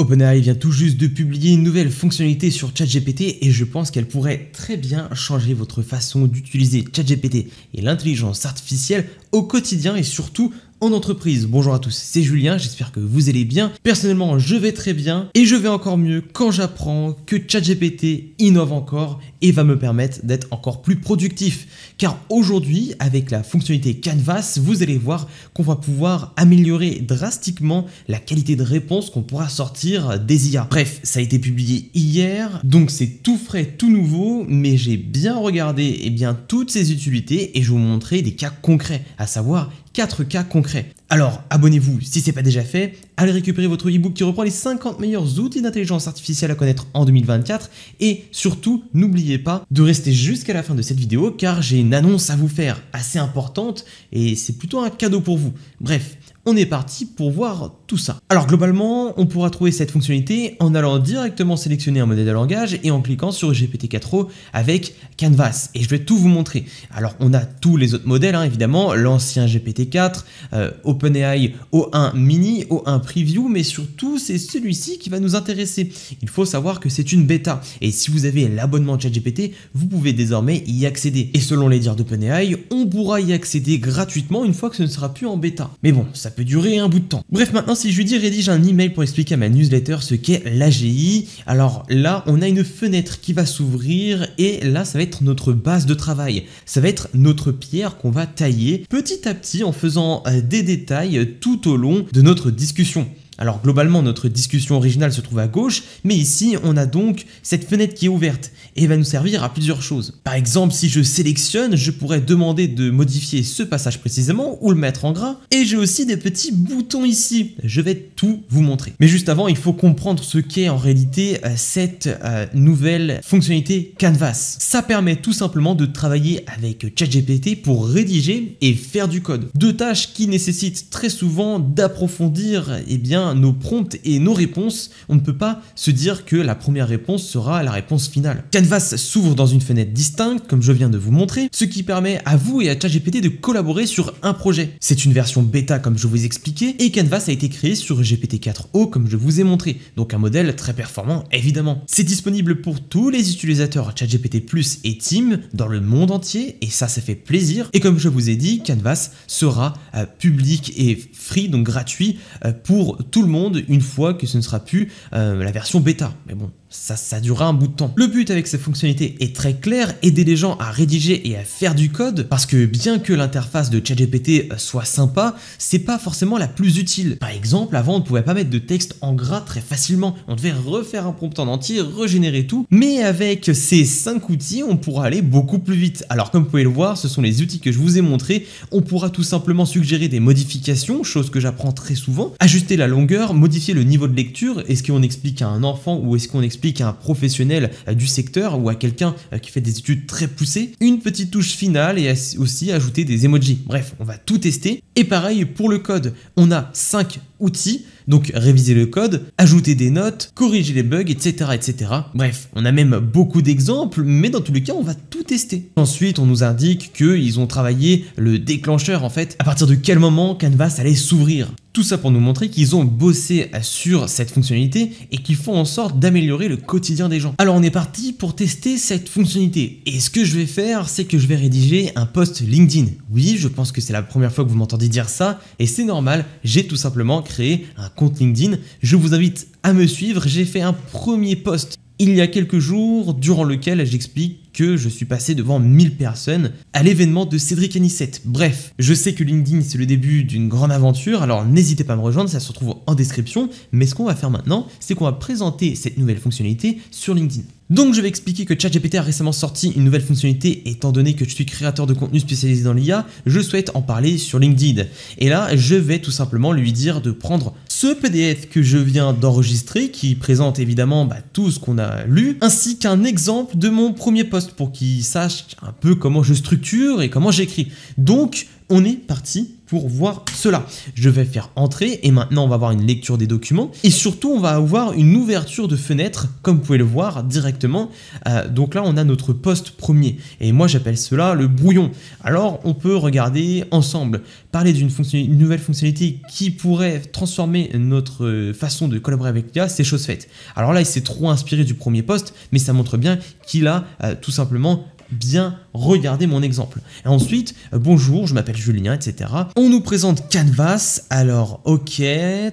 OpenAI vient tout juste de publier une nouvelle fonctionnalité sur ChatGPT et je pense qu'elle pourrait très bien changer votre façon d'utiliser ChatGPT et l'intelligence artificielle au quotidien et surtout en entreprise. Bonjour à tous, c'est Julien, j'espère que vous allez bien. Personnellement, je vais très bien et je vais encore mieux quand j'apprends que ChatGPT innove encore et va me permettre d'être encore plus productif. Car aujourd'hui, avec la fonctionnalité Canvas, vous allez voir qu'on va pouvoir améliorer drastiquement la qualité de réponse qu'on pourra sortir des IA. Bref, ça a été publié hier, donc c'est tout frais, tout nouveau, mais j'ai bien regardé et eh bien, toutes ces utilités et je vous montrer des cas concrets, à savoir 4 cas concrets. Alors abonnez-vous si ce n'est pas déjà fait, allez récupérer votre ebook qui reprend les 50 meilleurs outils d'intelligence artificielle à connaître en 2024 et surtout n'oubliez pas de rester jusqu'à la fin de cette vidéo car j'ai une annonce à vous faire assez importante et c'est plutôt un cadeau pour vous. Bref, on est parti pour voir tout ça. Alors globalement, on pourra trouver cette fonctionnalité en allant directement sélectionner un modèle de langage et en cliquant sur GPT-4o avec Canvas. Et je vais tout vous montrer. Alors on a tous les autres modèles, hein, évidemment, l'ancien GPT-4, euh, OpenAI O1 Mini, O1 Preview, mais surtout c'est celui-ci qui va nous intéresser. Il faut savoir que c'est une bêta. Et si vous avez l'abonnement ChatGPT, vous pouvez désormais y accéder. Et selon les dires d'OpenAI, on pourra y accéder gratuitement une fois que ce ne sera plus en bêta. Mais bon, ça ça peut durer un bout de temps. Bref, maintenant, si je lui dis rédige un email pour expliquer à ma newsletter ce qu'est l'AGI, alors là, on a une fenêtre qui va s'ouvrir et là, ça va être notre base de travail. Ça va être notre pierre qu'on va tailler petit à petit en faisant euh, des détails tout au long de notre discussion. Alors globalement, notre discussion originale se trouve à gauche, mais ici, on a donc cette fenêtre qui est ouverte et va nous servir à plusieurs choses. Par exemple, si je sélectionne, je pourrais demander de modifier ce passage précisément ou le mettre en gras. Et j'ai aussi des petits boutons ici. Je vais tout vous montrer. Mais juste avant, il faut comprendre ce qu'est en réalité euh, cette euh, nouvelle fonctionnalité Canvas. Ça permet tout simplement de travailler avec ChatGPT pour rédiger et faire du code. Deux tâches qui nécessitent très souvent d'approfondir et eh bien nos promptes et nos réponses, on ne peut pas se dire que la première réponse sera la réponse finale. Canvas s'ouvre dans une fenêtre distincte, comme je viens de vous montrer, ce qui permet à vous et à ChatGPT de collaborer sur un projet. C'est une version bêta comme je vous expliquais, et Canvas a été créé sur GPT-4o comme je vous ai montré, donc un modèle très performant évidemment. C'est disponible pour tous les utilisateurs ChatGPT Plus et Team dans le monde entier, et ça, ça fait plaisir. Et comme je vous ai dit, Canvas sera euh, public et free, donc gratuit, euh, pour tout le monde une fois que ce ne sera plus euh, la version bêta. Mais bon, ça, ça durera un bout de temps. Le but avec ces fonctionnalités est très clair, aider les gens à rédiger et à faire du code, parce que bien que l'interface de ChatGPT euh, soit sympa, c'est pas forcément la plus utile. Par exemple, avant on ne pouvait pas mettre de texte en gras très facilement, on devait refaire un prompt en entier, régénérer tout, mais avec ces 5 outils, on pourra aller beaucoup plus vite. Alors comme vous pouvez le voir, ce sont les outils que je vous ai montrés, on pourra tout simplement suggérer des modifications, chose que j'apprends très souvent, ajuster la longueur, modifier le niveau de lecture, est-ce qu'on explique à un enfant ou est-ce qu'on explique explique à un professionnel euh, du secteur ou à quelqu'un euh, qui fait des études très poussées, une petite touche finale et aussi ajouter des emojis. Bref, on va tout tester. Et pareil pour le code, on a 5 outils donc réviser le code, ajouter des notes, corriger les bugs, etc. etc. Bref, on a même beaucoup d'exemples, mais dans tous les cas, on va tout tester. Ensuite, on nous indique qu'ils ont travaillé le déclencheur, en fait, à partir de quel moment Canvas allait s'ouvrir. Tout ça pour nous montrer qu'ils ont bossé sur cette fonctionnalité et qu'ils font en sorte d'améliorer le quotidien des gens. Alors on est parti pour tester cette fonctionnalité. Et ce que je vais faire, c'est que je vais rédiger un post LinkedIn. Oui, je pense que c'est la première fois que vous m'entendez dire ça et c'est normal, j'ai tout simplement créé un compte LinkedIn. Je vous invite à me suivre. J'ai fait un premier post il y a quelques jours durant lequel j'explique que je suis passé devant 1000 personnes à l'événement de Cédric Anissette. Bref, je sais que LinkedIn c'est le début d'une grande aventure, alors n'hésitez pas à me rejoindre, ça se retrouve en description, mais ce qu'on va faire maintenant, c'est qu'on va présenter cette nouvelle fonctionnalité sur LinkedIn. Donc je vais expliquer que ChatGPT a récemment sorti une nouvelle fonctionnalité, étant donné que je suis créateur de contenu spécialisé dans l'IA, je souhaite en parler sur LinkedIn. Et là, je vais tout simplement lui dire de prendre ce PDF que je viens d'enregistrer, qui présente évidemment bah, tout ce qu'on a lu, ainsi qu'un exemple de mon premier post pour qu'ils sachent un peu comment je structure et comment j'écris. Donc, on est parti pour voir cela. Je vais faire entrer et maintenant on va voir une lecture des documents et surtout on va avoir une ouverture de fenêtre comme vous pouvez le voir directement. Euh, donc là on a notre poste premier et moi j'appelle cela le brouillon. Alors on peut regarder ensemble, parler d'une nouvelle fonctionnalité qui pourrait transformer notre façon de collaborer avec l'IA, c'est chose faite. Alors là il s'est trop inspiré du premier poste mais ça montre bien qu'il a euh, tout simplement bien regarder mon exemple. Et ensuite, euh, bonjour, je m'appelle Julien, etc. On nous présente Canvas, alors ok,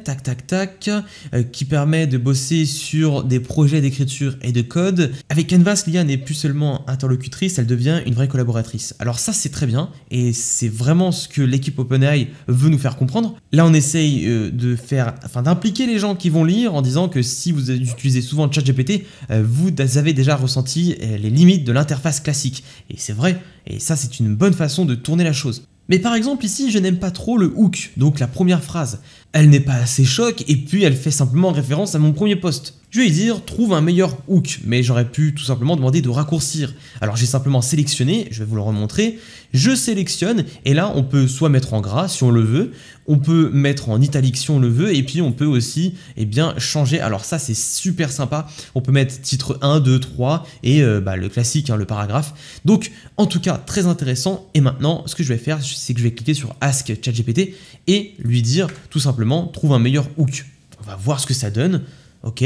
tac tac tac, euh, qui permet de bosser sur des projets d'écriture et de code. Avec Canvas, l'IA n'est plus seulement interlocutrice, elle devient une vraie collaboratrice. Alors ça, c'est très bien, et c'est vraiment ce que l'équipe OpenAI veut nous faire comprendre. Là, on essaye euh, de faire, enfin d'impliquer les gens qui vont lire en disant que si vous utilisez souvent ChatGPT, vous avez déjà ressenti les limites de l'interface classique. Et c'est vrai, et ça c'est une bonne façon de tourner la chose. Mais par exemple ici, je n'aime pas trop le hook, donc la première phrase elle n'est pas assez choc et puis elle fait simplement référence à mon premier poste. Je vais dire trouve un meilleur hook, mais j'aurais pu tout simplement demander de raccourcir. Alors j'ai simplement sélectionné, je vais vous le remontrer, je sélectionne et là on peut soit mettre en gras si on le veut, on peut mettre en italique si on le veut et puis on peut aussi et eh bien changer. Alors ça c'est super sympa, on peut mettre titre 1, 2, 3 et euh, bah, le classique, hein, le paragraphe. Donc en tout cas très intéressant et maintenant ce que je vais faire c'est que je vais cliquer sur Ask ChatGPT et lui dire tout simplement trouve un meilleur hook. On va voir ce que ça donne. Ok.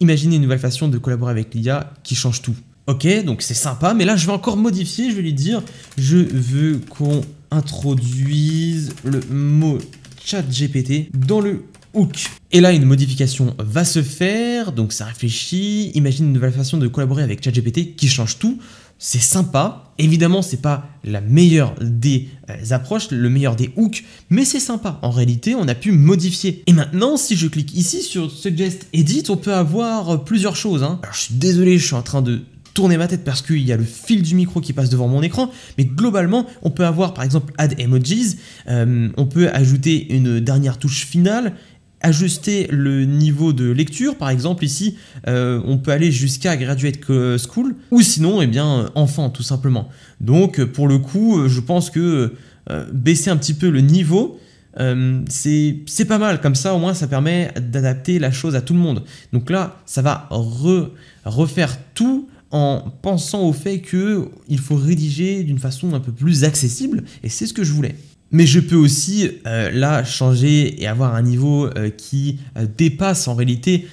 Imaginez une nouvelle façon de collaborer avec l'IA qui change tout. Ok, donc c'est sympa, mais là je vais encore modifier, je vais lui dire je veux qu'on introduise le mot chat GPT dans le hook. Et là une modification va se faire, donc ça réfléchit, imagine une nouvelle façon de collaborer avec chat GPT qui change tout c'est sympa. Évidemment, c'est pas la meilleure des euh, approches, le meilleur des hooks, mais c'est sympa. En réalité, on a pu modifier. Et maintenant, si je clique ici sur Suggest Edit, on peut avoir euh, plusieurs choses. Hein. Alors, je suis désolé, je suis en train de tourner ma tête parce qu'il y a le fil du micro qui passe devant mon écran, mais globalement, on peut avoir par exemple Add Emojis, euh, on peut ajouter une dernière touche finale, ajuster le niveau de lecture. Par exemple, ici, euh, on peut aller jusqu'à Graduate School, ou sinon, et eh bien, enfant, tout simplement. Donc, pour le coup, je pense que euh, baisser un petit peu le niveau, euh, c'est pas mal, comme ça au moins ça permet d'adapter la chose à tout le monde. Donc là, ça va refaire tout en pensant au fait que il faut rédiger d'une façon un peu plus accessible, et c'est ce que je voulais. Mais je peux aussi euh, là changer et avoir un niveau euh, qui euh, dépasse en réalité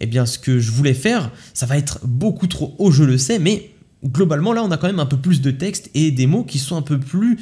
eh bien, ce que je voulais faire. Ça va être beaucoup trop haut, je le sais, mais globalement là on a quand même un peu plus de texte et des mots qui sont un peu plus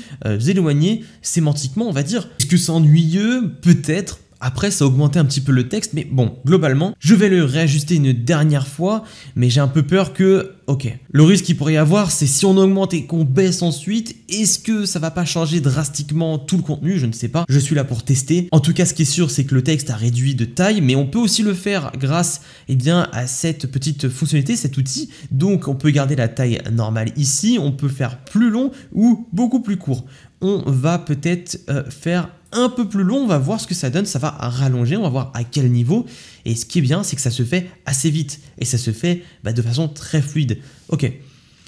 éloignés sémantiquement on va dire. Est-ce que c'est ennuyeux Peut-être, après, ça a augmenté un petit peu le texte, mais bon, globalement, je vais le réajuster une dernière fois, mais j'ai un peu peur que... Ok. Le risque qu'il pourrait y avoir, c'est si on augmente et qu'on baisse ensuite, est-ce que ça va pas changer drastiquement tout le contenu Je ne sais pas. Je suis là pour tester. En tout cas, ce qui est sûr, c'est que le texte a réduit de taille, mais on peut aussi le faire grâce eh bien, à cette petite fonctionnalité, cet outil. Donc, on peut garder la taille normale ici, on peut faire plus long ou beaucoup plus court. On va peut-être euh, faire un peu plus long, on va voir ce que ça donne, ça va rallonger, on va voir à quel niveau. Et ce qui est bien, c'est que ça se fait assez vite et ça se fait bah, de façon très fluide. Ok.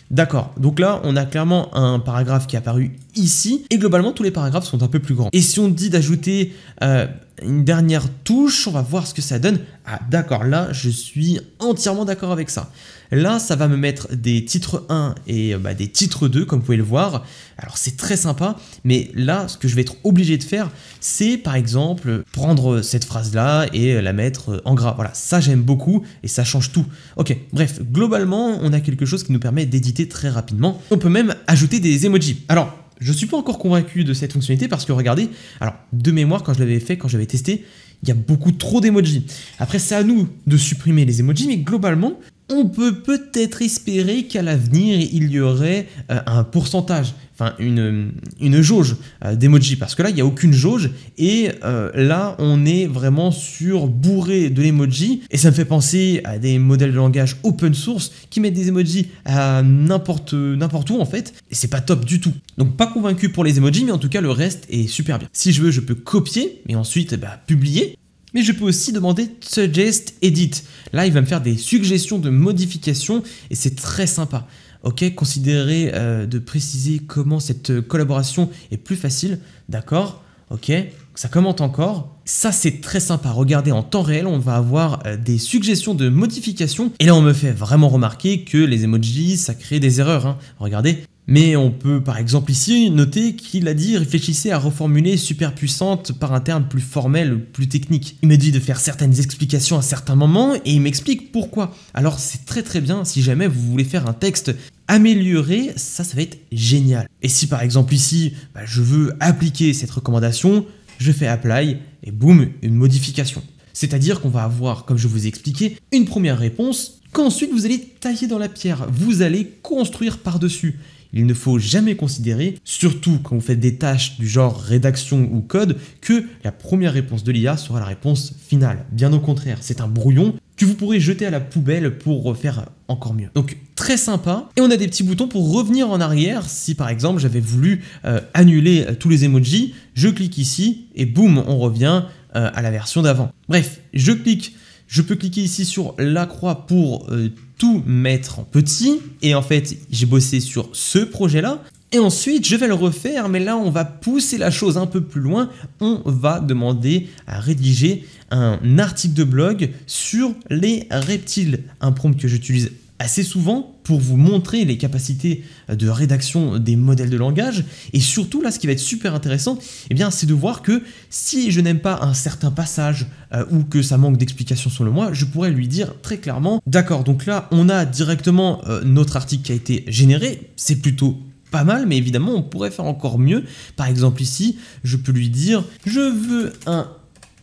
D'accord, donc là on a clairement un paragraphe qui est apparu ici, et globalement tous les paragraphes sont un peu plus grands. Et si on dit d'ajouter euh, une dernière touche, on va voir ce que ça donne. Ah d'accord, là je suis entièrement d'accord avec ça. Là ça va me mettre des titres 1 et euh, bah, des titres 2 comme vous pouvez le voir. Alors c'est très sympa, mais là ce que je vais être obligé de faire c'est par exemple prendre cette phrase là et euh, la mettre euh, en gras. Voilà, ça j'aime beaucoup et ça change tout. Ok, bref, globalement on a quelque chose qui nous permet d'éditer très rapidement. On peut même ajouter des emojis. Alors je suis pas encore convaincu de cette fonctionnalité parce que regardez, alors de mémoire quand je l'avais fait, quand j'avais testé, il y a beaucoup trop d'émojis. Après c'est à nous de supprimer les emojis, mais globalement on peut peut-être espérer qu'à l'avenir, il y aurait euh, un pourcentage, enfin une, une jauge euh, d'emoji, parce que là, il n'y a aucune jauge, et euh, là, on est vraiment sur bourré de l'emoji, et ça me fait penser à des modèles de langage open source qui mettent des emojis à n'importe où, en fait, et c'est pas top du tout. Donc, pas convaincu pour les emojis, mais en tout cas, le reste est super bien. Si je veux, je peux copier, mais ensuite, bah, publier, mais je peux aussi demander suggest edit. Là, il va me faire des suggestions de modifications et c'est très sympa. Ok, considérer euh, de préciser comment cette euh, collaboration est plus facile. D'accord, ok, ça commente encore. Ça, c'est très sympa. Regardez, en temps réel, on va avoir euh, des suggestions de modifications. Et là, on me fait vraiment remarquer que les emojis, ça crée des erreurs. Hein. Regardez, mais on peut par exemple ici noter qu'il a dit réfléchissez à reformuler super puissante par un terme plus formel, plus technique. Il me dit de faire certaines explications à certains moments et il m'explique pourquoi. Alors c'est très très bien si jamais vous voulez faire un texte amélioré, ça ça va être génial. Et si par exemple ici bah, je veux appliquer cette recommandation, je fais apply et boum, une modification. C'est-à-dire qu'on va avoir, comme je vous ai expliqué, une première réponse qu'ensuite vous allez tailler dans la pierre, vous allez construire par-dessus. Il ne faut jamais considérer, surtout quand vous faites des tâches du genre rédaction ou code, que la première réponse de l'IA sera la réponse finale. Bien au contraire, c'est un brouillon que vous pourrez jeter à la poubelle pour faire encore mieux. Donc très sympa. Et on a des petits boutons pour revenir en arrière. Si par exemple j'avais voulu euh, annuler euh, tous les emojis, je clique ici et boum, on revient euh, à la version d'avant. Bref, je clique je peux cliquer ici sur la croix pour tout mettre en petit. Et en fait, j'ai bossé sur ce projet-là. Et ensuite, je vais le refaire, mais là, on va pousser la chose un peu plus loin. On va demander à rédiger un article de blog sur les reptiles, un prompt que j'utilise assez souvent pour vous montrer les capacités euh, de rédaction des modèles de langage. Et surtout, là, ce qui va être super intéressant, et eh bien, c'est de voir que si je n'aime pas un certain passage euh, ou que ça manque d'explication sur le moi, je pourrais lui dire très clairement, d'accord, donc là, on a directement euh, notre article qui a été généré, c'est plutôt pas mal, mais évidemment, on pourrait faire encore mieux. Par exemple, ici, je peux lui dire, je veux un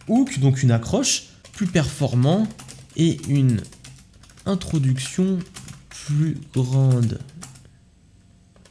hook, donc une accroche, plus performant et une introduction plus grande.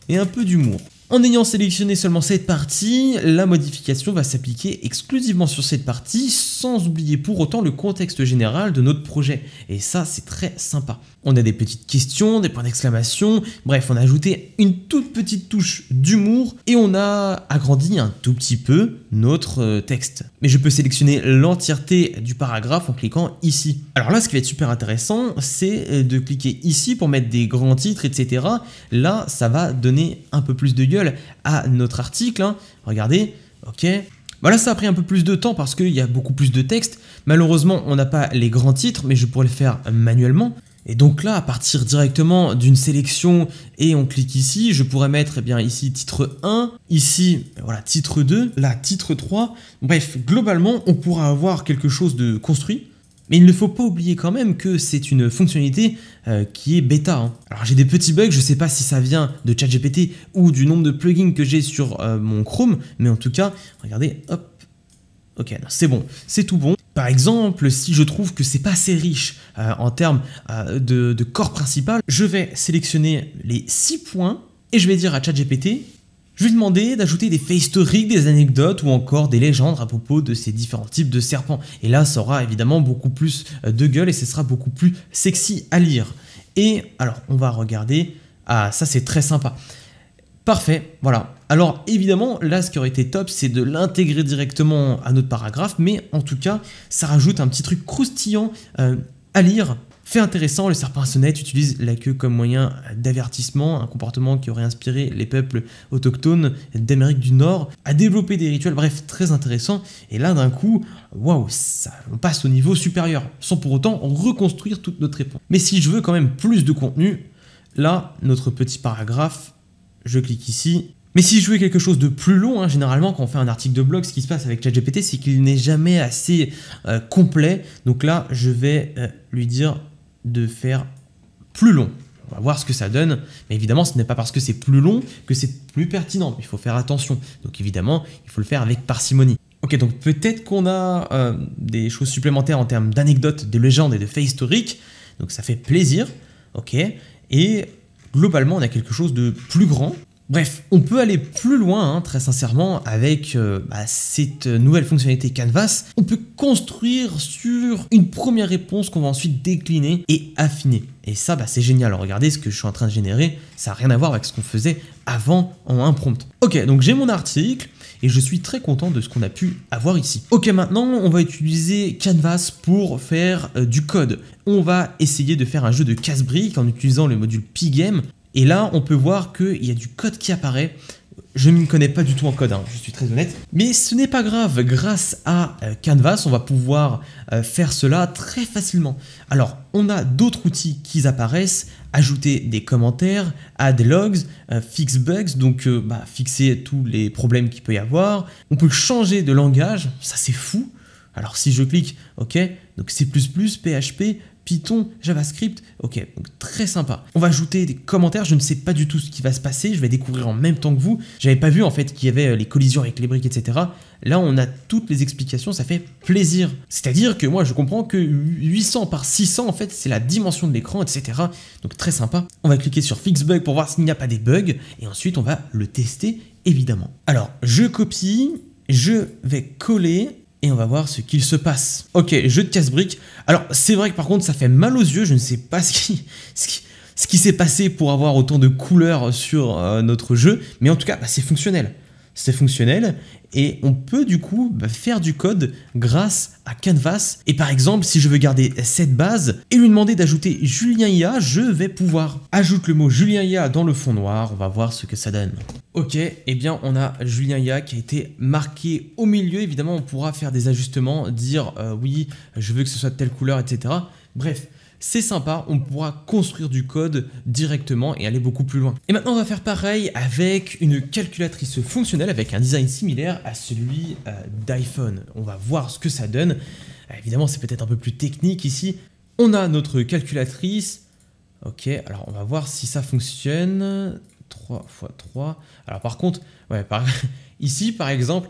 Et un peu d'humour. En ayant sélectionné seulement cette partie, la modification va s'appliquer exclusivement sur cette partie sans oublier pour autant le contexte général de notre projet. Et ça, c'est très sympa. On a des petites questions, des points d'exclamation, bref, on a ajouté une toute petite touche d'humour et on a agrandi un tout petit peu notre euh, texte. Mais je peux sélectionner l'entièreté du paragraphe en cliquant ici. Alors là, ce qui va être super intéressant, c'est euh, de cliquer ici pour mettre des grands titres, etc. Là, ça va donner un peu plus de gueule à notre article. Hein. Regardez, ok, voilà, bah ça a pris un peu plus de temps parce qu'il y a beaucoup plus de textes. Malheureusement, on n'a pas les grands titres, mais je pourrais le faire manuellement. Et donc là, à partir directement d'une sélection et on clique ici, je pourrais mettre eh bien ici titre 1, ici voilà titre 2, là titre 3. Bref, globalement, on pourra avoir quelque chose de construit mais il ne faut pas oublier quand même que c'est une fonctionnalité euh, qui est bêta. Hein. Alors j'ai des petits bugs, je ne sais pas si ça vient de ChatGPT ou du nombre de plugins que j'ai sur euh, mon Chrome, mais en tout cas, regardez, hop, ok, c'est bon, c'est tout bon. Par exemple, si je trouve que c'est pas assez riche euh, en termes de, de corps principal, je vais sélectionner les 6 points et je vais dire à ChatGPT je lui d'ajouter des faits historiques, des anecdotes ou encore des légendes à propos de ces différents types de serpents. Et là, ça aura évidemment beaucoup plus euh, de gueule et ce sera beaucoup plus sexy à lire. Et alors, on va regarder. Ah, ça c'est très sympa. Parfait, voilà. Alors évidemment, là ce qui aurait été top, c'est de l'intégrer directement à notre paragraphe, mais en tout cas, ça rajoute un petit truc croustillant euh, à lire fait intéressant, le serpent sonnette utilise la queue comme moyen d'avertissement, un comportement qui aurait inspiré les peuples autochtones d'Amérique du Nord à développer des rituels, bref, très intéressant. Et là, d'un coup, waouh, on passe au niveau supérieur, sans pour autant reconstruire toute notre réponse. Mais si je veux quand même plus de contenu, là, notre petit paragraphe, je clique ici, mais si je veux quelque chose de plus long, hein, généralement quand on fait un article de blog, ce qui se passe avec la GPT, c'est qu'il n'est jamais assez euh, complet. Donc là, je vais euh, lui dire de faire plus long. On va voir ce que ça donne. Mais évidemment, ce n'est pas parce que c'est plus long que c'est plus pertinent. Il faut faire attention. Donc évidemment, il faut le faire avec parcimonie. Ok, donc peut-être qu'on a euh, des choses supplémentaires en termes d'anecdotes, de légendes et de faits historiques. Donc ça fait plaisir. Ok. Et globalement, on a quelque chose de plus grand Bref, on peut aller plus loin, hein, très sincèrement, avec euh, bah, cette nouvelle fonctionnalité Canvas. On peut construire sur une première réponse qu'on va ensuite décliner et affiner. Et ça, bah, c'est génial. Regardez ce que je suis en train de générer. Ça n'a rien à voir avec ce qu'on faisait avant en impromptu. Ok, donc j'ai mon article et je suis très content de ce qu'on a pu avoir ici. Ok, maintenant, on va utiliser Canvas pour faire euh, du code. On va essayer de faire un jeu de casse-briques en utilisant le module pygame et là, on peut voir qu'il y a du code qui apparaît. Je ne connais pas du tout en code, hein, je suis très honnête. Mais ce n'est pas grave, grâce à euh, Canvas, on va pouvoir euh, faire cela très facilement. Alors, on a d'autres outils qui apparaissent, ajouter des commentaires, add logs, euh, fix bugs, donc bah, fixer tous les problèmes qu'il peut y avoir. On peut changer de langage, ça c'est fou. Alors si je clique, ok, donc C++, PHP, Python, JavaScript, ok, donc très sympa. On va ajouter des commentaires, je ne sais pas du tout ce qui va se passer, je vais découvrir en même temps que vous. J'avais pas vu en fait qu'il y avait euh, les collisions avec les briques, etc. Là, on a toutes les explications, ça fait plaisir. C'est-à-dire que moi, je comprends que 800 par 600, en fait, c'est la dimension de l'écran, etc. Donc très sympa. On va cliquer sur Fix Bug pour voir s'il n'y a pas des bugs, et ensuite, on va le tester, évidemment. Alors, je copie, je vais coller, et on va voir ce qu'il se passe. Ok, jeu de casse-briques. Alors, c'est vrai que par contre, ça fait mal aux yeux, je ne sais pas ce qui... Ce qui s'est passé pour avoir autant de couleurs sur euh, notre jeu, mais en tout cas, bah, c'est fonctionnel c'est fonctionnel et on peut du coup bah, faire du code grâce à Canvas. Et par exemple, si je veux garder cette base et lui demander d'ajouter Julien IA, je vais pouvoir. Ajoute le mot Julien IA dans le fond noir, on va voir ce que ça donne. Ok, et eh bien on a Julien IA qui a été marqué au milieu, évidemment on pourra faire des ajustements, dire euh, oui, je veux que ce soit de telle couleur, etc. Bref, c'est sympa, on pourra construire du code directement et aller beaucoup plus loin. Et maintenant on va faire pareil avec une calculatrice fonctionnelle avec un design similaire à celui euh, d'iPhone. On va voir ce que ça donne. Euh, évidemment c'est peut-être un peu plus technique ici. On a notre calculatrice. Ok, alors on va voir si ça fonctionne. 3 x 3. Alors par contre, ouais, ici par exemple,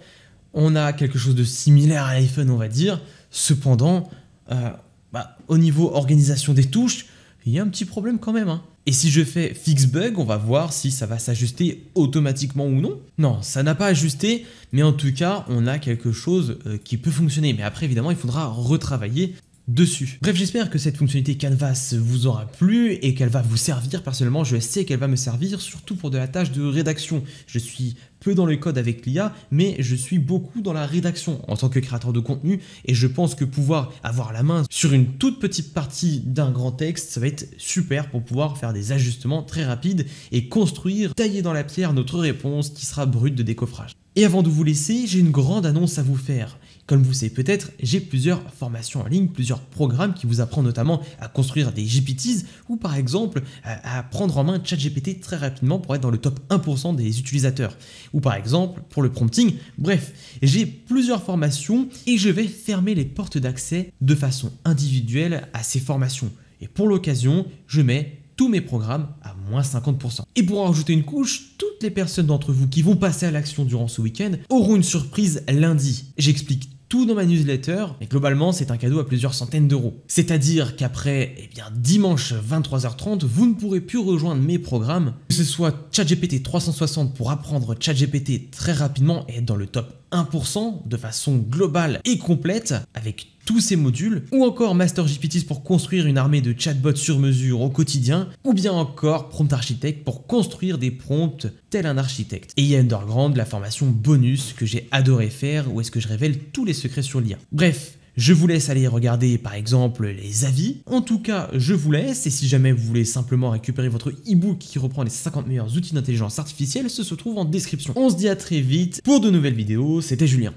on a quelque chose de similaire à l'iPhone on va dire. Cependant, euh, bah, au niveau organisation des touches, il y a un petit problème quand même. Hein. Et si je fais fix bug, on va voir si ça va s'ajuster automatiquement ou non. Non, ça n'a pas ajusté, mais en tout cas, on a quelque chose euh, qui peut fonctionner. Mais après, évidemment, il faudra retravailler dessus. Bref, j'espère que cette fonctionnalité Canvas vous aura plu et qu'elle va vous servir. Personnellement, je sais qu'elle va me servir, surtout pour de la tâche de rédaction. Je suis peu dans le code avec l'IA, mais je suis beaucoup dans la rédaction en tant que créateur de contenu et je pense que pouvoir avoir la main sur une toute petite partie d'un grand texte, ça va être super pour pouvoir faire des ajustements très rapides et construire, tailler dans la pierre notre réponse qui sera brute de décoffrage. Et avant de vous laisser, j'ai une grande annonce à vous faire. Comme vous savez peut-être, j'ai plusieurs formations en ligne, plusieurs programmes qui vous apprennent notamment à construire des GPTs ou par exemple euh, à prendre en main ChatGPT très rapidement pour être dans le top 1% des utilisateurs. Ou par exemple pour le prompting. Bref, j'ai plusieurs formations et je vais fermer les portes d'accès de façon individuelle à ces formations. Et pour l'occasion, je mets tous mes programmes à moins 50%. Et pour en rajouter une couche, toutes les personnes d'entre vous qui vont passer à l'action durant ce week-end auront une surprise lundi. J'explique tout dans ma newsletter, mais globalement c'est un cadeau à plusieurs centaines d'euros. C'est-à-dire qu'après eh bien, dimanche 23h30, vous ne pourrez plus rejoindre mes programmes, que ce soit ChatGPT 360 pour apprendre ChatGPT très rapidement et être dans le top 1% de façon globale et complète, avec tous ces modules, ou encore Master GPT pour construire une armée de chatbots sur mesure au quotidien, ou bien encore Prompt Architect pour construire des prompts tel un architecte. Et il y a Underground, la formation bonus que j'ai adoré faire, où est-ce que je révèle tous les secrets sur lien. Bref, je vous laisse aller regarder par exemple les avis. En tout cas, je vous laisse et si jamais vous voulez simplement récupérer votre ebook qui reprend les 50 meilleurs outils d'intelligence artificielle, ce se trouve en description. On se dit à très vite pour de nouvelles vidéos, c'était Julien.